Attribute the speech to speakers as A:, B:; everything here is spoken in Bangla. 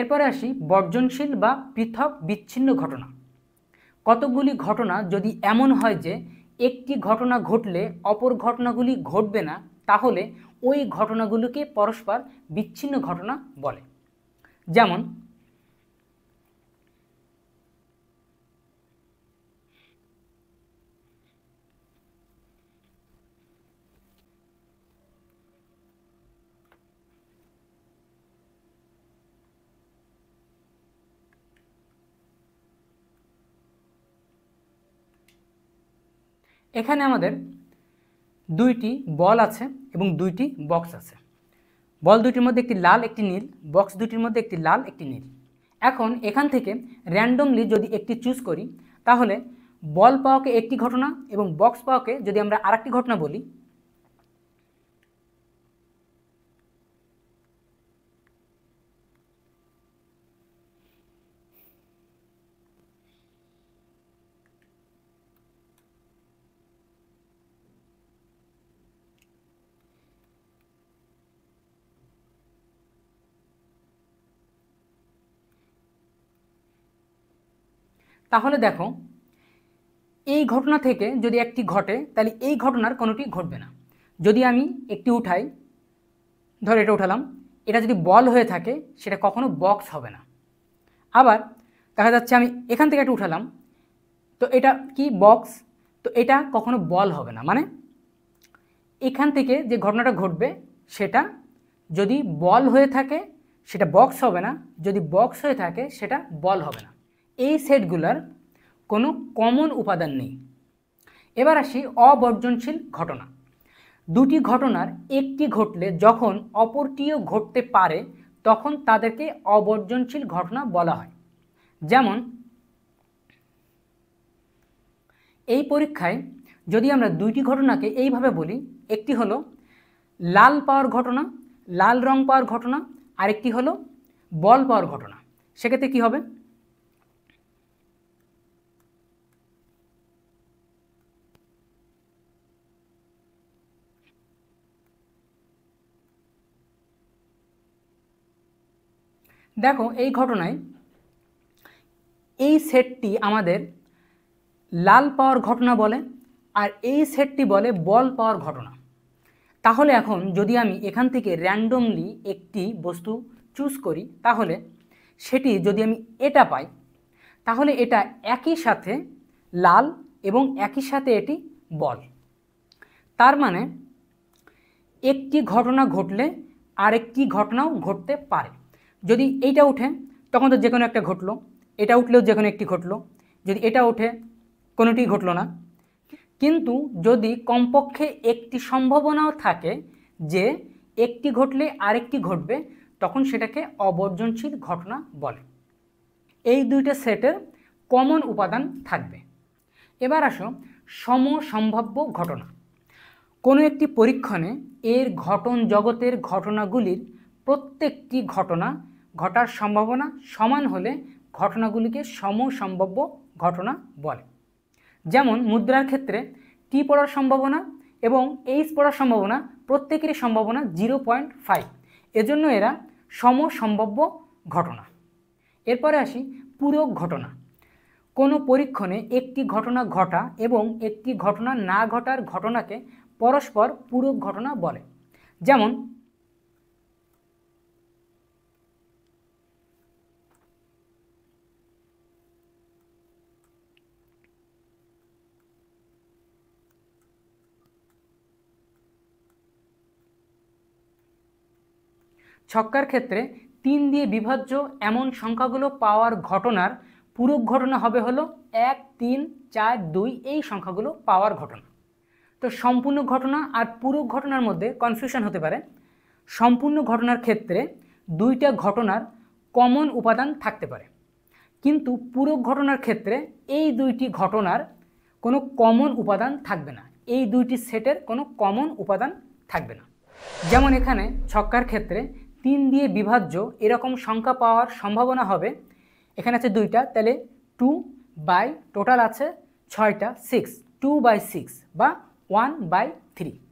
A: এরপরে আসি বর্জনশীল বা পৃথক বিচ্ছিন্ন ঘটনা কতগুলি ঘটনা যদি এমন হয় যে একটি ঘটনা ঘটলে অপর ঘটনাগুলি ঘটবে না তাহলে ওই ঘটনাগুলিকে পরস্পর বিচ্ছিন্ন ঘটনা বলে যেমন এখানে আমাদের দুইটি বল আছে এবং দুইটি বক্স আছে বল দুটির মধ্যে একটি লাল একটি নীল বক্স দুটির মধ্যে একটি লাল একটি নীল এখন এখান থেকে র্যান্ডমলি যদি একটি চুজ করি তাহলে বল পাওয়াকে একটি ঘটনা এবং বক্স পাওয়াকে যদি আমরা আরেকটি ঘটনা বলি তাহলে দেখো এই ঘটনা থেকে যদি একটি ঘটে তাহলে এই ঘটনার কোনোটি ঘটবে না যদি আমি একটি উঠাই ধর এটা উঠালাম এটা যদি বল হয়ে থাকে সেটা কখনো বক্স হবে না আবার দেখা যাচ্ছে আমি এখান থেকে একটা উঠালাম তো এটা কি বক্স তো এটা কখনো বল হবে না মানে এখান থেকে যে ঘটনাটা ঘটবে সেটা যদি বল হয়ে থাকে সেটা বক্স হবে না যদি বক্স হয়ে থাকে সেটা বল হবে না এই সেটগুলোর কোনো কমন উপাদান নেই এবার আসি অবর্জনশীল ঘটনা দুটি ঘটনার একটি ঘটলে যখন অপরটিও ঘটতে পারে তখন তাদেরকে অবর্জনশীল ঘটনা বলা হয় যেমন এই পরীক্ষায় যদি আমরা দুইটি ঘটনাকে এইভাবে বলি একটি হলো লাল পাওয়ার ঘটনা লাল রং পাওয়ার ঘটনা আরেকটি হলো বল পাওয়ার ঘটনা সেক্ষেত্রে কী হবে দেখো এই ঘটনায় এই সেটটি আমাদের লাল পাওয়ার ঘটনা বলে আর এই সেটটি বলে বল পাওয়ার ঘটনা তাহলে এখন যদি আমি এখান থেকে র্যান্ডমলি একটি বস্তু চুজ করি তাহলে সেটি যদি আমি এটা পাই তাহলে এটা একই সাথে লাল এবং একই সাথে এটি বল তার মানে একটি ঘটনা ঘটলে আরেকটি ঘটনাও ঘটতে পারে যদি এইটা উঠে তখন তো যে কোনো একটা ঘটলো এটা উঠলেও যে কোনো একটি ঘটলো যদি এটা ওঠে কোনোটি ঘটলো না কিন্তু যদি কমপক্ষে একটি সম্ভাবনাও থাকে যে একটি ঘটলে আরেকটি ঘটবে তখন সেটাকে অবর্জনশীল ঘটনা বলে এই দুইটা সেটের কমন উপাদান থাকবে এবার আসো সমসম্ভাব্য ঘটনা কোনো একটি পরীক্ষণে এর ঘটন জগতের ঘটনাগুলির প্রত্যেকটি ঘটনা ঘটার সম্ভাবনা সমান হলে ঘটনাগুলিকে সমসম্ভাব্য ঘটনা বলে যেমন মুদ্রার ক্ষেত্রে টি পড়ার সম্ভাবনা এবং এইচ পড়ার সম্ভাবনা প্রত্যেকেরই সম্ভাবনা জিরো পয়েন্ট ফাইভ এজন্য এরা সমসম্ভাব্য ঘটনা এরপরে আসি পূরক ঘটনা কোনো পরীক্ষণে একটি ঘটনা ঘটা এবং একটি ঘটনা না ঘটার ঘটনাকে পরস্পর পূরক ঘটনা বলে যেমন ছক্কার ক্ষেত্রে তিন দিয়ে বিভাজ্য এমন সংখ্যাগুলো পাওয়ার ঘটনার পূরক ঘটনা হবে হলো এক তিন চার দুই এই সংখ্যাগুলো পাওয়ার ঘটনা তো সম্পূর্ণ ঘটনা আর পূরক ঘটনার মধ্যে কনফিউশন হতে পারে সম্পূর্ণ ঘটনার ক্ষেত্রে দুইটা ঘটনার কমন উপাদান থাকতে পারে কিন্তু পূরক ঘটনার ক্ষেত্রে এই দুইটি ঘটনার কোনো কমন উপাদান থাকবে না এই দুইটি সেটের কোনো কমন উপাদান থাকবে না যেমন এখানে ছক্কার ক্ষেত্রে তিন দিয়ে বিভাজ্য এরকম সংখ্যা পাওয়ার সম্ভাবনা হবে এখানে আছে দুইটা তাহলে টু বাই টোটাল আছে ছয়টা সিক্স টু বাই সিক্স বা ওয়ান বাই থ্রি